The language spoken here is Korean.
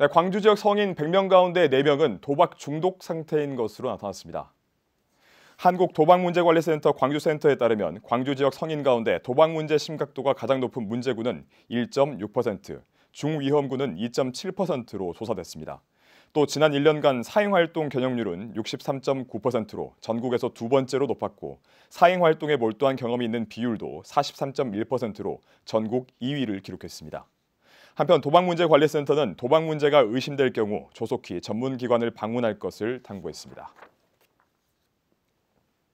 네, 광주 지역 성인 100명 가운데 4명은 도박 중독 상태인 것으로 나타났습니다. 한국도박문제관리센터 광주센터에 따르면 광주 지역 성인 가운데 도박 문제 심각도가 가장 높은 문제군은 1.6%, 중위험군은 2.7%로 조사됐습니다. 또 지난 1년간 사행활동 경영률은 63.9%로 전국에서 두 번째로 높았고 사행활동에 몰두한 경험이 있는 비율도 43.1%로 전국 2위를 기록했습니다. 한편 도박문제관리센터는 도박 문제가 의심될 경우 조속히 전문기관을 방문할 것을 당부했습니다.